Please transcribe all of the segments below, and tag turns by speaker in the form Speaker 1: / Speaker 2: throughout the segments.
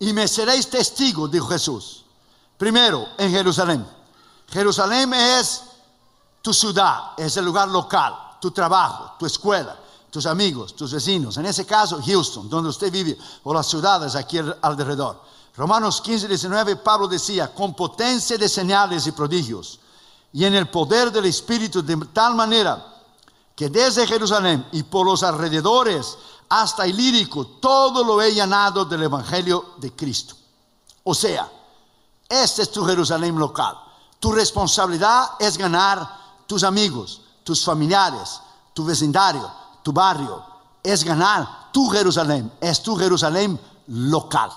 Speaker 1: y me seréis testigos, dijo Jesús. Primero, en Jerusalén. Jerusalén es tu ciudad, es el lugar local, tu trabajo, tu escuela, tus amigos, tus vecinos. En ese caso, Houston, donde usted vive, o las ciudades aquí alrededor. Romanos 15, 19, Pablo decía, con potencia de señales y prodigios, y en el poder del Espíritu de tal manera que desde Jerusalén y por los alrededores hasta el lírico, todo lo he llenado del Evangelio de Cristo. O sea, este es tu Jerusalén local. Tu responsabilidad es ganar tus amigos, tus familiares, tu vecindario, tu barrio. Es ganar tu Jerusalén, es tu Jerusalén local.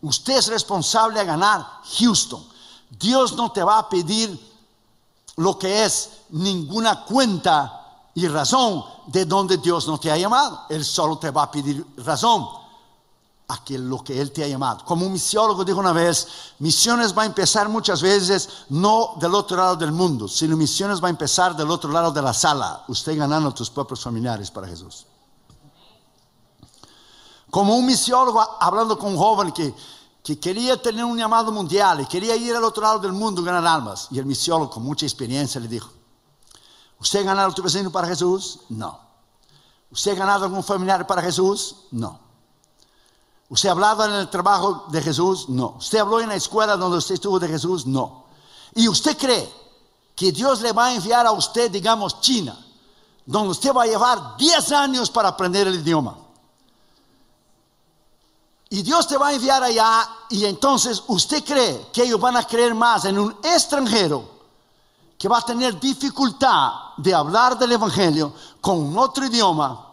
Speaker 1: Usted es responsable de ganar Houston. Dios no te va a pedir lo que es ninguna cuenta y razón de donde Dios no te ha llamado. Él solo te va a pedir razón a que lo que Él te ha llamado. Como un misiólogo dijo una vez, misiones va a empezar muchas veces no del otro lado del mundo, sino misiones va a empezar del otro lado de la sala, usted ganando a tus propios familiares para Jesús. Como un misiólogo hablando con un joven que, quería tener un llamado mundial y quería ir al otro lado del mundo ganar almas. Y el misiólogo con mucha experiencia le dijo, ¿Usted ha ganado a tu vecino para Jesús? No. ¿Usted ha ganado a algún familiar para Jesús? No. ¿Usted ha hablado en el trabajo de Jesús? No. ¿Usted habló en la escuela donde usted estuvo de Jesús? No. ¿Y usted cree que Dios le va a enviar a usted, digamos, China, donde usted va a llevar 10 años para aprender el idioma? Y Dios te va a enviar allá y entonces usted cree que ellos van a creer más en un extranjero que va a tener dificultad de hablar del Evangelio con otro idioma,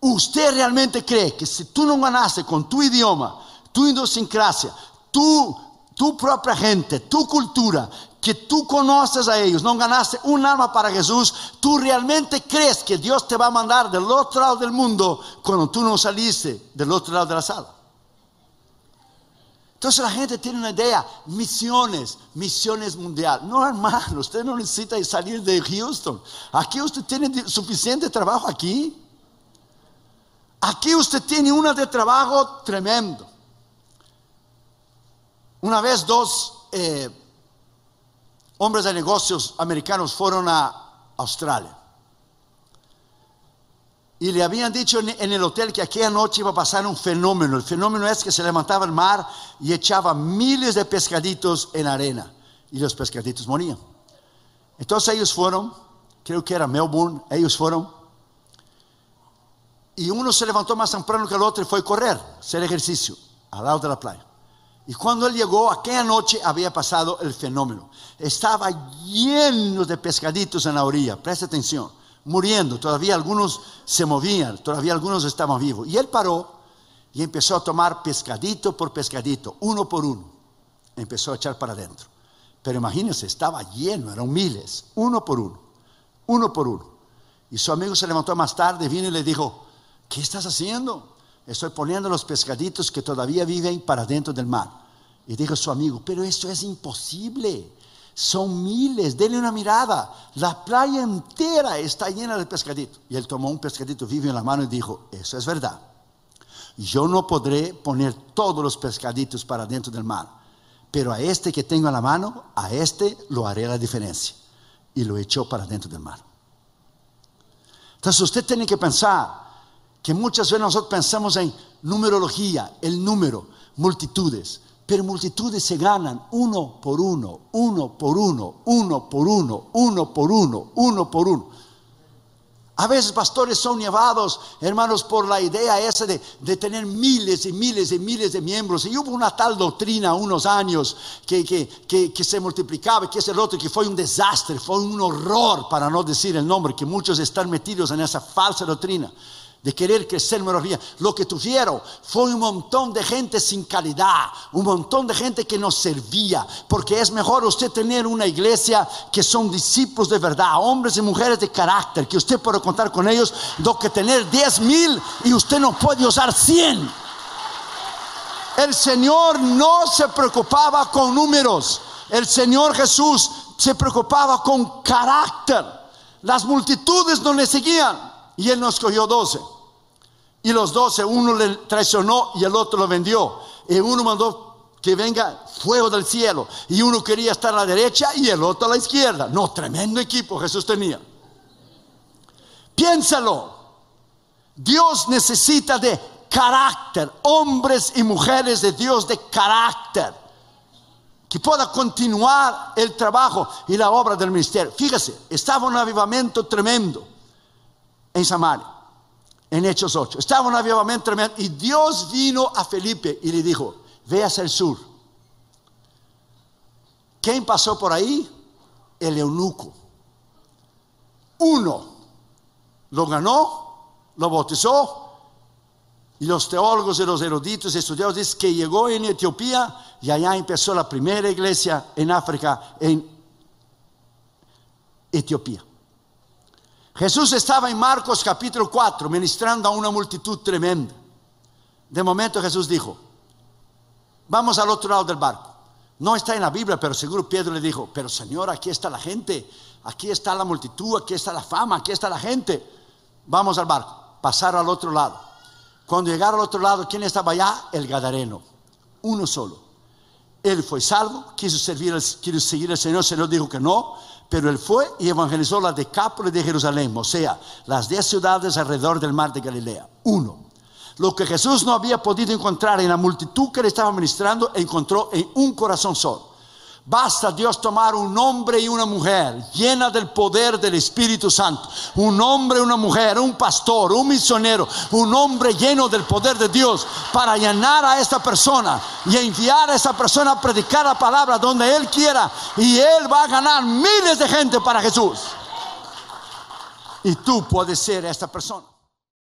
Speaker 1: ¿usted realmente cree que si tú no ganaste con tu idioma, tu idiosincrasia, tu, tu propia gente, tu cultura, que tú conoces a ellos, no ganaste un alma para Jesús, tú realmente crees que Dios te va a mandar del otro lado del mundo cuando tú no saliste del otro lado de la sala? Entonces la gente tiene una idea, misiones, misiones mundial. No, hermano, usted no necesita salir de Houston. Aquí usted tiene suficiente trabajo aquí. Aquí usted tiene una de trabajo tremendo. Una vez dos eh, hombres de negocios americanos fueron a Australia. Y le habían dicho en el hotel que aquella noche iba a pasar un fenómeno. El fenómeno es que se levantaba el mar y echaba miles de pescaditos en arena. Y los pescaditos morían. Entonces ellos fueron, creo que era Melbourne, ellos fueron. Y uno se levantó más temprano que el otro y fue a correr, hacer ejercicio, al lado de la playa. Y cuando él llegó, aquella noche había pasado el fenómeno. Estaba lleno de pescaditos en la orilla. Presta atención muriendo, todavía algunos se movían, todavía algunos estaban vivos. Y él paró y empezó a tomar pescadito por pescadito, uno por uno. Empezó a echar para adentro. Pero imagínense, estaba lleno, eran miles, uno por uno, uno por uno. Y su amigo se levantó más tarde, vino y le dijo, ¿qué estás haciendo? Estoy poniendo los pescaditos que todavía viven para adentro del mar. Y dijo su amigo, pero esto es imposible. Son miles, denle una mirada. La playa entera está llena de pescaditos. Y él tomó un pescadito vivo en la mano y dijo, eso es verdad. Yo no podré poner todos los pescaditos para dentro del mar, pero a este que tengo en la mano, a este lo haré la diferencia. Y lo echó para dentro del mar. Entonces usted tiene que pensar que muchas veces nosotros pensamos en numerología, el número, multitudes. Pero multitudes se ganan uno por uno, uno por uno, uno por uno, uno por uno, uno por uno. A veces pastores son llevados, hermanos, por la idea esa de, tener miles y miles y miles de miembros. Y hubo una tal doctrina unos años que, que se multiplicaba, que es el otro, que fue un desastre, fue un horror, para no decir el nombre, que muchos están metidos en esa falsa doctrina de querer crecer bien. Lo que tuvieron fue un montón de gente sin calidad, un montón de gente que no servía, porque es mejor usted tener una iglesia que son discípulos de verdad, hombres y mujeres de carácter, que usted puede contar con ellos, do que tener 10 mil y usted no puede usar 100. El Señor no se preocupaba con números. El Señor Jesús se preocupaba con carácter. Las multitudes no le seguían y Él nos cogió 12 y los dos, uno le traicionó y el otro lo vendió. Y uno mandó que venga fuego del cielo. Y uno quería estar a la derecha y el otro a la izquierda. No, tremendo equipo Jesús tenía. Piénsalo. Dios necesita de carácter, hombres y mujeres de Dios de carácter, que pueda continuar el trabajo y la obra del ministerio. Fíjese, estaba un avivamiento tremendo en Samaria en Hechos 8. Estaba un avivamiento tremendo y Dios vino a Felipe y le dijo, ve hacia el sur. ¿Quién pasó por ahí? El eunuco. Uno lo ganó, lo bautizó y los teólogos y los eruditos y estudiados dicen que llegó en Etiopía y allá empezó la primera iglesia en África, en Etiopía. Jesús estaba en Marcos capítulo 4 ministrando a una multitud tremenda. De momento Jesús dijo, vamos al otro lado del barco. No está en la Biblia, pero seguro Pedro le dijo, pero Señor, aquí está la gente, aquí está la multitud, aquí está la fama, aquí está la gente. Vamos al barco, pasar al otro lado. Cuando llegaron al otro lado, ¿quién estaba allá? El Gadareno, uno solo. Él fue salvo, quiso, servir, quiso seguir al Señor, el Señor dijo que no, pero él fue y evangelizó la Decápolis de Jerusalén, o sea, las diez ciudades alrededor del mar de Galilea. Uno, lo que Jesús no había podido encontrar en la multitud que le estaba ministrando, encontró en un corazón solo. Basta Dios tomar un hombre y una mujer llena del poder del Espíritu Santo. Un hombre, una mujer, un pastor, un misionero, un hombre lleno del poder de Dios para llenar a esta persona y enviar a esa persona a predicar la palabra donde Él quiera. Y Él va a ganar miles de gente para Jesús. Y tú puedes ser esta persona.